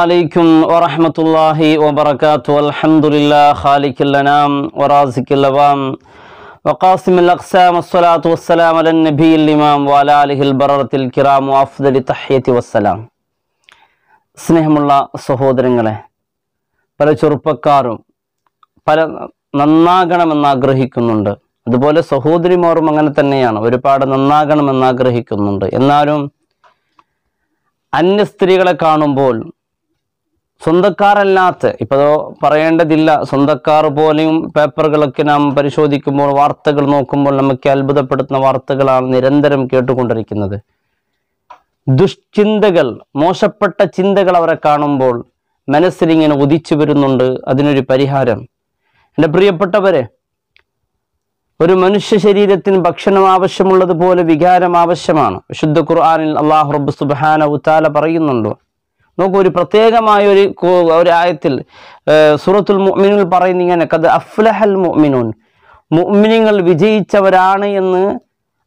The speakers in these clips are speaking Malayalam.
അലൈക്കും വറഹമത്തല്ലാഹി വബർക്കാത്തു അൽഹംദുലില്ലാ ഖാലിഖുൽ അനാം വറാസിഖുൽ അവം وقاسم الأقسام الصلاة والسلام على النبي الإمام وعلى آله البررة الكرام وأفضل تحية والسلام സ്നേഹമുള്ള സഹോദരങ്ങളെ പല ചെറുപ്പക്കാരും പല നന്നാകണമെന്ന് ആഗ്രഹിക്കുന്നുണ്ട് അതുപോലെ സഹോദരിമാരും അങ്ങനെ തന്നെയാണ് ഒരുപാട് നന്നാകണമെന്ന് ആഗ്രഹിക്കുന്നുണ്ട് എന്നാലും അന്യ സ്ത്രീകളെ കാണുമ്പോൾ സ്വന്തക്കാരല്ലാത്ത ഇപ്പോൾ പറയേണ്ടതില്ല സ്വന്തക്കാർ പോലെയും പേപ്പറുകളൊക്കെ നാം പരിശോധിക്കുമ്പോൾ വാർത്തകൾ നോക്കുമ്പോൾ നമുക്ക് അത്ഭുതപ്പെടുത്തുന്ന വാർത്തകളാണ് നിരന്തരം കേട്ടുകൊണ്ടിരിക്കുന്നത് ദുഷ്ചിന്തകൾ മോശപ്പെട്ട ചിന്തകൾ അവരെ കാണുമ്പോൾ മനസ്സിലിങ്ങനെ ഉദിച്ചു വരുന്നുണ്ട് അതിനൊരു പരിഹാരം എൻ്റെ പ്രിയപ്പെട്ടവരെ ഒരു മനുഷ്യ ശരീരത്തിന് ഭക്ഷണം ആവശ്യമുള്ളതുപോലെ വികാരം ആവശ്യമാണ് വിശുദ്ധ ഖുർആാനിൽ അള്ളാഹു റബ്ബ് സുബാന ഉത്താല പറയുന്നുണ്ടോ നോക്കൂ ഒരു പ്രത്യേകമായ ഒരു ആയത്തിൽ സൂറത്തുൽ മുഅ്മിനുൽ പറയുന്ന ഇങ്ങനെ കത് അഫ്ലഹൽ മുഅ്മിനൂൻ മുഅ്മിനുകൾ വിജയിച്ചവരാണ് എന്ന്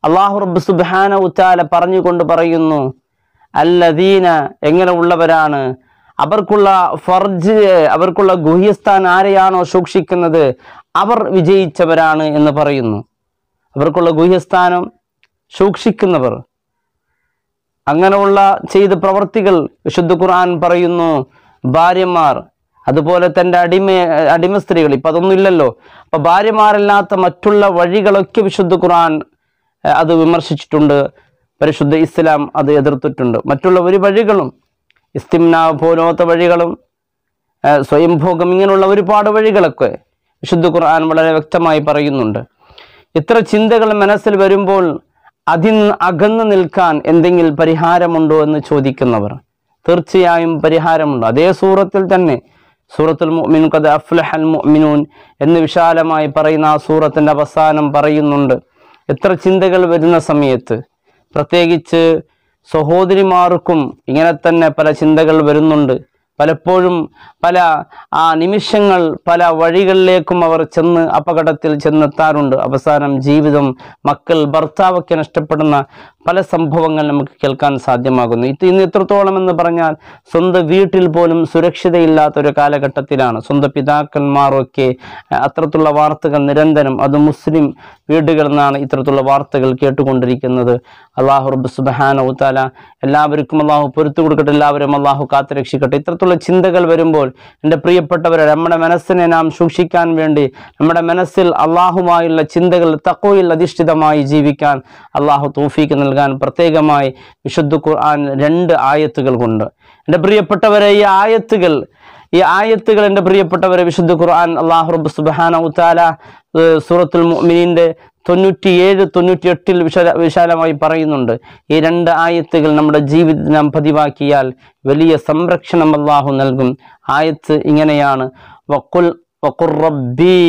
അള്ളാഹു റബ്ബ് സുബാന ഉത്താല പറഞ്ഞുകൊണ്ട് പറയുന്നു അല്ലദീന എങ്ങനെ ഉള്ളവരാണ് അവർക്കുള്ള ഫർജ് അവർക്കുള്ള ഗുഹ്യസ്ഥാൻ ആരെയാണോ സൂക്ഷിക്കുന്നത് അവർ വിജയിച്ചവരാണ് എന്ന് പറയുന്നു അവർക്കുള്ള ഗുഹ്യസ്ഥാനം സൂക്ഷിക്കുന്നവർ അങ്ങനെയുള്ള ചെയ്ത പ്രവർത്തികൾ വിശുദ്ധ ഖുർആൻ പറയുന്നു ഭാര്യമാർ അതുപോലെ തൻ്റെ അടിമ അടിമ സ്ത്രീകൾ ഇപ്പം അതൊന്നുമില്ലല്ലോ അപ്പം ഭാര്യമാരല്ലാത്ത മറ്റുള്ള വഴികളൊക്കെ വിശുദ്ധ ഖുർആൻ അത് വിമർശിച്ചിട്ടുണ്ട് പരിശുദ്ധ ഇസ്ലാം അത് എതിർത്തിട്ടുണ്ട് മറ്റുള്ള ഒരു വഴികളും ഇസ്തിംന പോലോത്ത വഴികളും സ്വയംഭോഗം ഇങ്ങനെയുള്ള ഒരുപാട് വഴികളൊക്കെ വിശുദ്ധ ഖുർആൻ വളരെ വ്യക്തമായി പറയുന്നുണ്ട് ഇത്ര ചിന്തകൾ മനസ്സിൽ വരുമ്പോൾ അതിൽ അകന്ന് നിൽക്കാൻ എന്തെങ്കിലും പരിഹാരമുണ്ടോ എന്ന് ചോദിക്കുന്നവർ തീർച്ചയായും പരിഹാരമുണ്ട് അതേ സൂറത്തിൽ തന്നെ സൂറത്തുൽ മുഅ്മിനൂൻ കഥ അഫ്ലഹൽ മുഅ്മിനൂൻ എന്ന് വിശാലമായി പറയുന്ന ആ സൂറത്തിൻ്റെ അവസാനം പറയുന്നുണ്ട് എത്ര ചിന്തകൾ വരുന്ന സമയത്ത് പ്രത്യേകിച്ച് സഹോദരിമാർക്കും ഇങ്ങനെ തന്നെ പല ചിന്തകൾ വരുന്നുണ്ട് പലപ്പോഴും പല ആ നിമിഷങ്ങൾ പല വഴികളിലേക്കും അവർ ചെന്ന് അപകടത്തിൽ ചെന്നെത്താറുണ്ട് അവസാനം ജീവിതം മക്കൾ ഭർത്താവൊക്കെ നഷ്ടപ്പെടുന്ന പല സംഭവങ്ങൾ നമുക്ക് കേൾക്കാൻ സാധ്യമാകുന്നു ഇത് ഇന്ന് എത്രത്തോളം എന്ന് പറഞ്ഞാൽ സ്വന്തം വീട്ടിൽ പോലും സുരക്ഷിതയില്ലാത്ത ഒരു കാലഘട്ടത്തിലാണ് സ്വന്തം പിതാക്കന്മാരൊക്കെ അത്തരത്തിലുള്ള വാർത്തകൾ നിരന്തരം അത് മുസ്ലിം വീടുകളിൽ നിന്നാണ് ഇത്തരത്തിലുള്ള വാർത്തകൾ കേട്ടുകൊണ്ടിരിക്കുന്നത് അള്ളാഹു റബ്ബ് സുബാന ഉത്താല എല്ലാവർക്കും അള്ളാഹു പൊരുത്തു കൊടുക്കട്ടെ എല്ലാവരും അള്ളാഹു കാത്തു രക്ഷിക്കട്ടെ ഇത്തരത്തിലുള്ള ചിന്തകൾ വരുമ്പോൾ എൻ്റെ പ്രിയപ്പെട്ടവരെ നമ്മുടെ മനസ്സിനെ നാം സൂക്ഷിക്കാൻ വേണ്ടി നമ്മുടെ മനസ്സിൽ അള്ളാഹുമായുള്ള ചിന്തകൾ തക്കോയിൽ അധിഷ്ഠിതമായി ജീവിക്കാൻ അള്ളാഹു തോഫിക്ക് നൽകും നൽകാൻ പ്രത്യേകമായി വിശുദ്ധ ഖുർആൻ രണ്ട് ആയത്തുകൾ കൊണ്ട് എൻ്റെ പ്രിയപ്പെട്ടവരെ ഈ ആയത്തുകൾ ഈ ആയത്തുകൾ എൻ്റെ പ്രിയപ്പെട്ടവരെ വിശുദ്ധ ഖുർആൻ അള്ളാഹുറബ് റബ്ബ് സുബാന ഉത്താല സൂറത്തുൽ ഏഴ് തൊണ്ണൂറ്റി എട്ടിൽ വിശാല വിശാലമായി പറയുന്നുണ്ട് ഈ രണ്ട് ആയത്തുകൾ നമ്മുടെ ജീവിതം നാം പതിവാക്കിയാൽ വലിയ സംരക്ഷണം അള്ളാഹു നൽകും ആയത്ത് ഇങ്ങനെയാണ് വക്കുൽ വക്കുർ റബ്ബി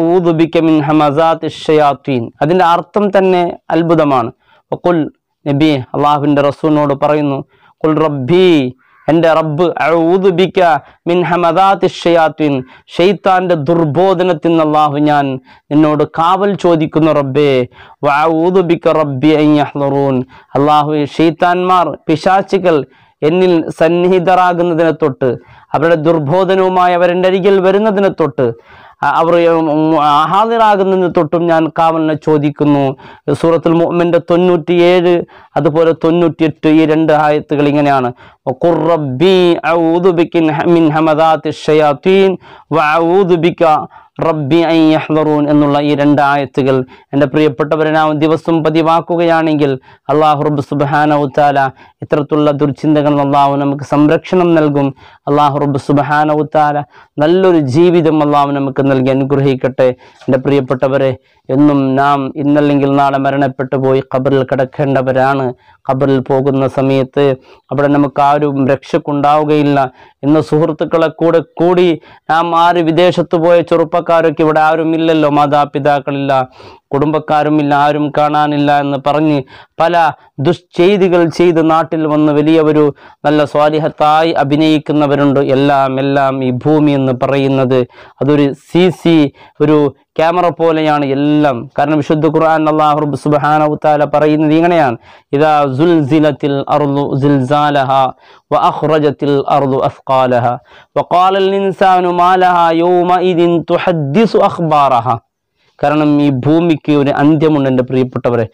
ഔദുബിക്ക മിൻ ഷയാത്തീൻ അതിൻ്റെ അർത്ഥം തന്നെ അത്ഭുതമാണ് കുൽ നബി അള്ളാഹുവിൻ്റെ റസൂലിനോട് പറയുന്നു കുൽ റബ്ബി എൻ്റെ റബ്ബ് ഔദുബിക്ക മിൻ ഹമദാത്തി ഷയാത്തിൻ ഷെയ്ത്താൻ്റെ ദുർബോധനത്തിൽ നിന്നല്ലാഹു ഞാൻ നിന്നോട് കാവൽ ചോദിക്കുന്നു റബ്ബേ വൗദുബിക്ക റബ്ബി അയ്യഹ്ലറൂൻ അള്ളാഹു ഷെയ്ത്താൻമാർ പിശാച്ചുകൾ എന്നിൽ സന്നിഹിതരാകുന്നതിനെ തൊട്ട് അവരുടെ ദുർബോധനവുമായി അവരെൻ്റെ അരികിൽ വരുന്നതിനെ തൊട്ട് അവർ ഹാജരാകുന്നതിന് തൊട്ടും ഞാൻ കാവലിനെ ചോദിക്കുന്നു സൂറത്തുൽ തൊണ്ണൂറ്റി ഏഴ് അതുപോലെ എട്ട് ഈ രണ്ട് ആയത്തുകൾ ഇങ്ങനെയാണ് റബ്ബി ഔദുബിക്കിൻ മിൻ ഹമദാത്തി ഷയാത്തീൻ വ റബ്ബി ഐ യഹ്ലറൂൻ എന്നുള്ള ഈ രണ്ട് ആയത്തുകൾ എൻ്റെ പ്രിയപ്പെട്ടവരെ നാം ദിവസം പതിവാക്കുകയാണെങ്കിൽ അള്ളാഹു റബ്ബ് ഉത്താല ഇത്തരത്തിലുള്ള ദുർചിന്തകൾ അള്ളാഹു നമുക്ക് സംരക്ഷണം നൽകും അള്ളാഹു റബ്ബ് ഉത്താല നല്ലൊരു ജീവിതം അള്ളാഹു നമുക്ക് നൽകി അനുഗ്രഹിക്കട്ടെ എൻ്റെ പ്രിയപ്പെട്ടവരെ എന്നും നാം ഇന്നല്ലെങ്കിൽ നാളെ മരണപ്പെട്ടു പോയി ഖബറിൽ കിടക്കേണ്ടവരാണ് ഖബറിൽ പോകുന്ന സമയത്ത് അവിടെ നമുക്ക് ആരും രക്ഷക്കുണ്ടാവുകയില്ല ഇന്ന് സുഹൃത്തുക്കളെ കൂടെ കൂടി നാം ആര് വിദേശത്ത് പോയ ചെറുപ്പ കുടുംബക്കാരൊക്കെ ഇവിടെ ആരും ഇല്ലല്ലോ മാതാപിതാക്കളില്ല കുടുംബക്കാരും ഇല്ല ആരും കാണാനില്ല എന്ന് പറഞ്ഞ് പല ദുശ്ചെയ്തികൾ ചെയ്ത് നാട്ടിൽ വന്ന് വലിയവരു നല്ല സ്വാലിഹത്തായി അഭിനയിക്കുന്നവരുണ്ട് എല്ലാം എല്ലാം ഈ ഭൂമി എന്ന് പറയുന്നത് അതൊരു സി സി ഒരു ക്യാമറ പോലെയാണ് എല്ലാം കാരണം വിശുദ്ധ ഖുർആൻ അള്ളാഹു സുബാനവുത്താല പറയുന്നത് ഇങ്ങനെയാണ് ഇതാ സുൽസിലത്തിൽ അറുതു സിൽസാലഹ വ അഖ്റജത്തിൽ അർദു അഫ്ഖാലഹ വ ഖാലൽ ഇൻസാനു മാലഹ യൗമ ഇദിൻ തുഹദ്ദിസു അഖ്ബാറഹ കാരണം ഈ ഭൂമിക്ക് ഒരു അന്ത്യമുണ്ട് എൻ്റെ പ്രിയപ്പെട്ടവരെ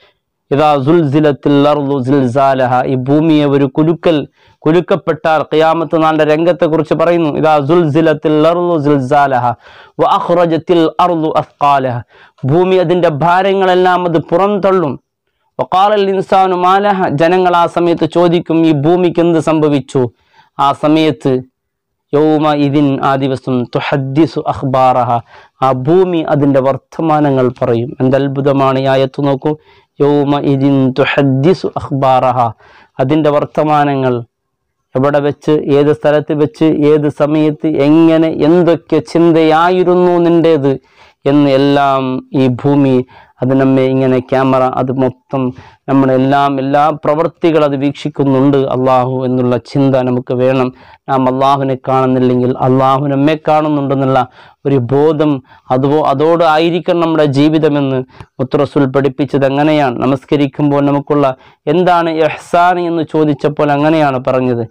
ഇതാ സുൽസിലത്തിൽസാലഹ ഈ ഭൂമിയെ ഒരു കുലുക്കൽ കുലുക്കപ്പെട്ടാൽ ഖിയാമത്ത് രംഗത്തെ രംഗത്തെക്കുറിച്ച് പറയുന്നു ഇതാ സുൽസിലത്തിൽസാലഹ അർദു ഭൂമി അതിൻ്റെ ഭാരങ്ങളെല്ലാം അത് പുറന്തള്ളും വക്കാലൽ ഇൻസാനു മാലഹ ജനങ്ങൾ ആ സമയത്ത് ചോദിക്കും ഈ ഭൂമിക്ക് എന്ത് സംഭവിച്ചു ആ സമയത്ത് യൗമ ഇതിൻ ആ ദിവസം തുഹദ്ദിസു അഖ്ബാറഹ ആ ഭൂമി അതിൻ്റെ വർത്തമാനങ്ങൾ പറയും എന്തത്ഭുതമാണ് ഈ ആയത്ത് നോക്കൂ യൗമ ഇതിൻ തുഹദ്ദിസു അഖ്ബാറഹ അതിൻ്റെ വർത്തമാനങ്ങൾ എവിടെ വെച്ച് ഏത് സ്ഥലത്ത് വെച്ച് ഏത് സമയത്ത് എങ്ങനെ എന്തൊക്കെ ചിന്തയായിരുന്നു നിൻ്റേത് എന്ന് എല്ലാം ഈ ഭൂമി അത് നമ്മെ ഇങ്ങനെ ക്യാമറ അത് മൊത്തം നമ്മുടെ എല്ലാം എല്ലാ പ്രവൃത്തികൾ അത് വീക്ഷിക്കുന്നുണ്ട് അള്ളാഹു എന്നുള്ള ചിന്ത നമുക്ക് വേണം നാം അള്ളാഹുവിനെ കാണുന്നില്ലെങ്കിൽ അള്ളാഹു നമ്മെ കാണുന്നുണ്ടെന്നുള്ള ഒരു ബോധം അതോ അതോട് ആയിരിക്കണം നമ്മുടെ ജീവിതമെന്ന് മുത്തറസുൽ പഠിപ്പിച്ചത് അങ്ങനെയാണ് നമസ്കരിക്കുമ്പോൾ നമുക്കുള്ള എന്താണ് എഹ്സാൻ എന്ന് ചോദിച്ചപ്പോൾ അങ്ങനെയാണ് പറഞ്ഞത്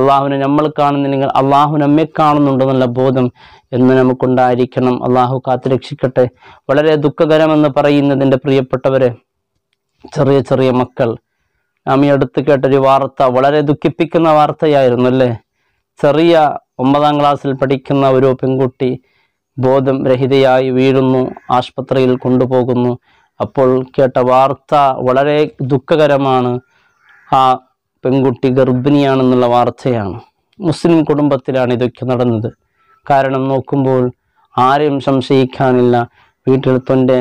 അള്ളാഹുവിനെ നമ്മൾ കാണുന്നില്ലെങ്കിൽ അള്ളാഹു നമ്മെ കാണുന്നുണ്ടെന്നുള്ള ബോധം എന്ന് നമുക്കുണ്ടായിരിക്കണം അള്ളാഹു കാത്തുരക്ഷിക്കട്ടെ വളരെ ദുഃഖകരമെന്ന് പറയുന്നത് പറയുന്നതിൻ്റെ പ്രിയപ്പെട്ടവരെ ചെറിയ ചെറിയ മക്കൾ നാം ഈ അടുത്ത് കേട്ടൊരു വാർത്ത വളരെ ദുഃഖിപ്പിക്കുന്ന വാർത്തയായിരുന്നു അല്ലേ ചെറിയ ഒമ്പതാം ക്ലാസ്സിൽ പഠിക്കുന്ന ഒരു പെൺകുട്ടി ബോധം രഹിതയായി വീഴുന്നു ആശുപത്രിയിൽ കൊണ്ടുപോകുന്നു അപ്പോൾ കേട്ട വാർത്ത വളരെ ദുഃഖകരമാണ് ആ പെൺകുട്ടി ഗർഭിണിയാണെന്നുള്ള വാർത്തയാണ് മുസ്ലിം കുടുംബത്തിലാണ് ഇതൊക്കെ നടന്നത് കാരണം നോക്കുമ്പോൾ ആരെയും സംശയിക്കാനില്ല വീട്ടിൽ തൻ്റെ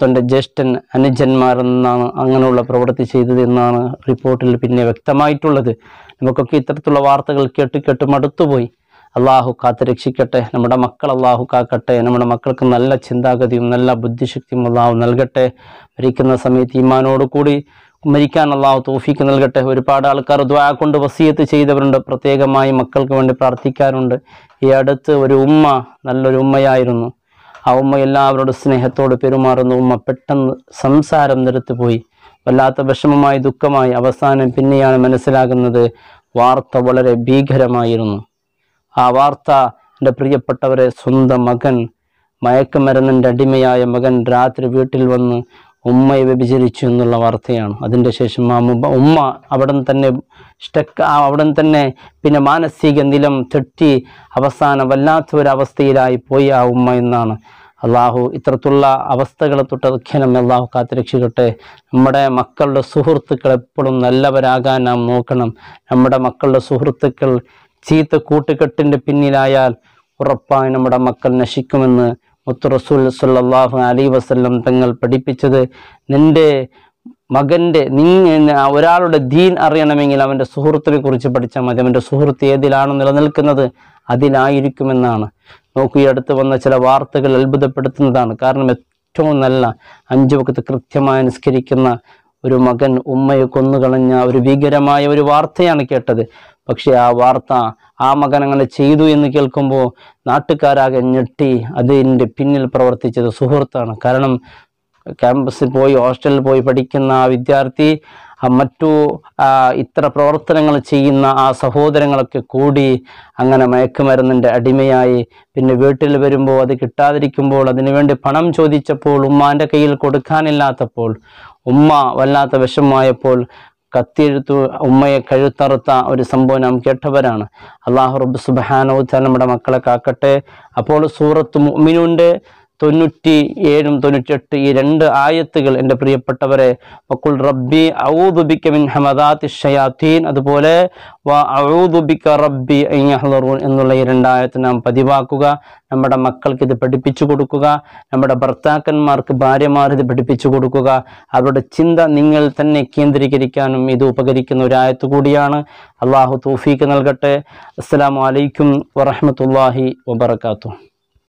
തൻ്റെ ജ്യേഷ്ഠൻ അനുജന്മാരെന്നാണ് എന്നാണ് അങ്ങനെയുള്ള പ്രവൃത്തി ചെയ്തത് എന്നാണ് റിപ്പോർട്ടിൽ പിന്നെ വ്യക്തമായിട്ടുള്ളത് നമുക്കൊക്കെ ഇത്തരത്തിലുള്ള വാർത്തകൾ കേട്ട് കേട്ട് മടുത്തുപോയി അള്ളാഹു കാത്ത് രക്ഷിക്കട്ടെ നമ്മുടെ മക്കൾ അള്ളാഹു കാക്കട്ടെ നമ്മുടെ മക്കൾക്ക് നല്ല ചിന്താഗതിയും നല്ല ബുദ്ധിശക്തിയും അള്ളാഹു നൽകട്ടെ മരിക്കുന്ന സമയത്ത് ഈമാനോട് കൂടി മരിക്കാൻ അള്ളാഹു തോഫിക്ക് നൽകട്ടെ ഒരുപാട് ആൾക്കാർ ദ്വാ കൊണ്ട് വസീയത്ത് ചെയ്തവരുണ്ട് പ്രത്യേകമായി മക്കൾക്ക് വേണ്ടി പ്രാർത്ഥിക്കാറുണ്ട് ഈ അടുത്ത് ഒരു ഉമ്മ നല്ലൊരു ഉമ്മയായിരുന്നു ആ ഉമ്മ എല്ലാവരോടും സ്നേഹത്തോട് പെരുമാറുന്ന ഉമ്മ പെട്ടെന്ന് സംസാരം നിർത്തിപ്പോയി വല്ലാത്ത വിഷമമായി ദുഃഖമായി അവസാനം പിന്നെയാണ് മനസ്സിലാകുന്നത് വാർത്ത വളരെ ഭീകരമായിരുന്നു ആ വാർത്ത എൻ്റെ പ്രിയപ്പെട്ടവരെ സ്വന്തം മകൻ മയക്കുമരുന്നിൻ്റെ അടിമയായ മകൻ രാത്രി വീട്ടിൽ വന്ന് ഉമ്മയെ വ്യഭിചരിച്ചു എന്നുള്ള വാർത്തയാണ് അതിൻ്റെ ശേഷം ആ ഉമ്മ അവിടെ തന്നെ സ്റ്റക്ക് അവിടെ തന്നെ പിന്നെ മാനസിക നിലം തെറ്റി അവസാനം വല്ലാത്തൊരവസ്ഥയിലായി പോയി ആ ഉമ്മ എന്നാണ് അള്ളാഹു ഇത്തരത്തിലുള്ള അവസ്ഥകളെ തൊട്ട് ദുഃഖനം അള്ളാഹു കാത്തിരക്ഷിക്കട്ടെ നമ്മുടെ മക്കളുടെ സുഹൃത്തുക്കൾ എപ്പോഴും നല്ലവരാകാൻ നാം നോക്കണം നമ്മുടെ മക്കളുടെ സുഹൃത്തുക്കൾ ചീത്ത കൂട്ടുകെട്ടിൻ്റെ പിന്നിലായാൽ ഉറപ്പായി നമ്മുടെ മക്കൾ നശിക്കുമെന്ന് മുത്തു റസൂൽ സല്ലാഹു അലി വസ്ല്ലം തങ്ങൾ പഠിപ്പിച്ചത് നിൻ്റെ മകൻ്റെ നീ ഒരാളുടെ ദീൻ അറിയണമെങ്കിൽ അവൻ്റെ സുഹൃത്തിനെ കുറിച്ച് പഠിച്ചാൽ മതി അവൻ്റെ സുഹൃത്ത് ഏതിലാണ് നിലനിൽക്കുന്നത് അതിലായിരിക്കുമെന്നാണ് നോക്കൂ അടുത്ത് വന്ന ചില വാർത്തകൾ അത്ഭുതപ്പെടുത്തുന്നതാണ് കാരണം ഏറ്റവും നല്ല അഞ്ചു വക്കത്ത് കൃത്യമായി നിസ്കരിക്കുന്ന ഒരു മകൻ ഉമ്മയെ കൊന്നുകളഞ്ഞ ഒരു ഭീകരമായ ഒരു വാർത്തയാണ് കേട്ടത് പക്ഷെ ആ വാർത്ത ആ മകൻ അങ്ങനെ ചെയ്തു എന്ന് കേൾക്കുമ്പോൾ നാട്ടുകാരാകെ ഞെട്ടി അതിൻ്റെ പിന്നിൽ പ്രവർത്തിച്ചത് സുഹൃത്താണ് കാരണം ക്യാമ്പസിൽ പോയി ഹോസ്റ്റലിൽ പോയി പഠിക്കുന്ന ആ വിദ്യാർത്ഥി മറ്റു ഇത്ര പ്രവർത്തനങ്ങൾ ചെയ്യുന്ന ആ സഹോദരങ്ങളൊക്കെ കൂടി അങ്ങനെ മയക്കുമരുന്നിൻ്റെ അടിമയായി പിന്നെ വീട്ടിൽ വരുമ്പോൾ അത് കിട്ടാതിരിക്കുമ്പോൾ അതിനുവേണ്ടി പണം ചോദിച്ചപ്പോൾ ഉമ്മാൻ്റെ കയ്യിൽ കൊടുക്കാനില്ലാത്തപ്പോൾ ഉമ്മ വല്ലാത്ത വിഷമമായപ്പോൾ കത്തിയെഴുത്തു ഉമ്മയെ കഴുത്തറുത്ത ഒരു സംഭവം നാം കേട്ടവരാണ് അള്ളാഹു റബ്ബ് സുബാനോ നമ്മുടെ മക്കളെ കാക്കട്ടെ അപ്പോൾ സൂറത്ത് മുഅ്മിനൂൻ്റെ തൊണ്ണൂറ്റി ഏഴും തൊണ്ണൂറ്റിയെട്ട് ഈ രണ്ട് ആയത്തുകൾ എൻ്റെ പ്രിയപ്പെട്ടവരെ മക്കുൾ റബ്ബി ഔദുബിക്ക മിൻ ഹമദാത്തി ഷയാത്തീൻ അതുപോലെ വ ഔദുബിക്ക റബ്ബി അയ്യഹ്ലറൂൻ എന്നുള്ള ഈ രണ്ടായത്ത് നാം പതിവാക്കുക നമ്മുടെ മക്കൾക്ക് ഇത് പഠിപ്പിച്ചു കൊടുക്കുക നമ്മുടെ ഭർത്താക്കന്മാർക്ക് ഭാര്യമാർ ഇത് പഠിപ്പിച്ചു കൊടുക്കുക അവരുടെ ചിന്ത നിങ്ങൾ തന്നെ കേന്ദ്രീകരിക്കാനും ഇത് ഉപകരിക്കുന്ന ഒരായത്ത് കൂടിയാണ് അള്ളാഹു തൗഫീക്ക് നൽകട്ടെ അസ്സാം വലൈക്കും വറഹമത്തല്ലാഹി വബർക്കാത്തു